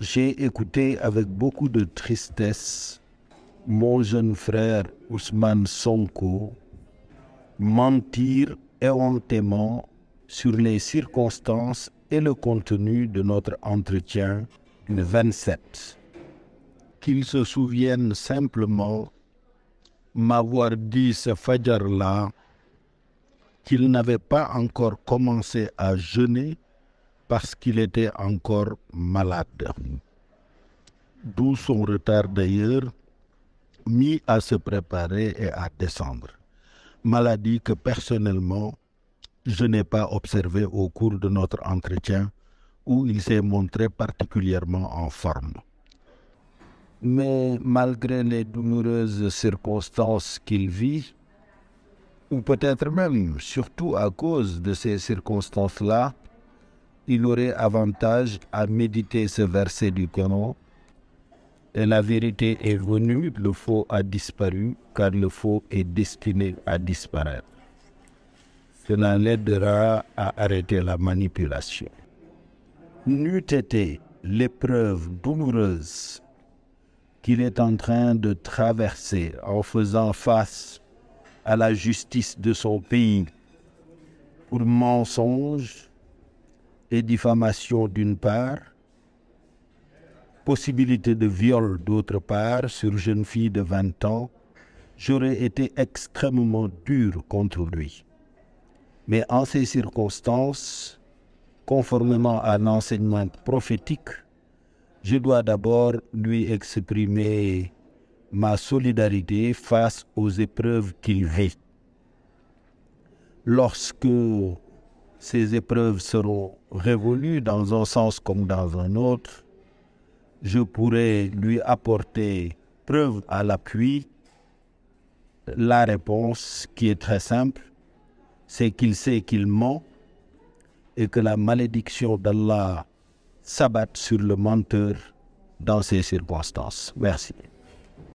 j'ai écouté avec beaucoup de tristesse mon jeune frère Ousmane Sonko mentir éhontément sur les circonstances et le contenu de notre entretien le 27. Qu'il se souvienne simplement m'avoir dit ce fajar-là qu'il n'avait pas encore commencé à jeûner parce qu'il était encore malade. D'où son retard d'ailleurs, mis à se préparer et à descendre. Maladie que personnellement, je n'ai pas observée au cours de notre entretien où il s'est montré particulièrement en forme. Mais malgré les douloureuses circonstances qu'il vit, ou peut-être même surtout à cause de ces circonstances-là, il aurait avantage à méditer ce verset du canon « Et la vérité est venue, le faux a disparu, car le faux est destiné à disparaître. Cela l'aidera à arrêter la manipulation. N'eût été l'épreuve douloureuse qu'il est en train de traverser en faisant face à la justice de son pays pour mensonge et diffamation d'une part, possibilité de viol d'autre part sur jeune fille de 20 ans, j'aurais été extrêmement dur contre lui. Mais en ces circonstances, conformément à l'enseignement prophétique, je dois d'abord lui exprimer ma solidarité face aux épreuves qu'il vit. Lorsque ces épreuves seront révolues dans un sens comme dans un autre, je pourrai lui apporter preuve à l'appui. La réponse qui est très simple, c'est qu'il sait qu'il ment et que la malédiction d'Allah s'abatte sur le menteur dans ces circonstances. Merci.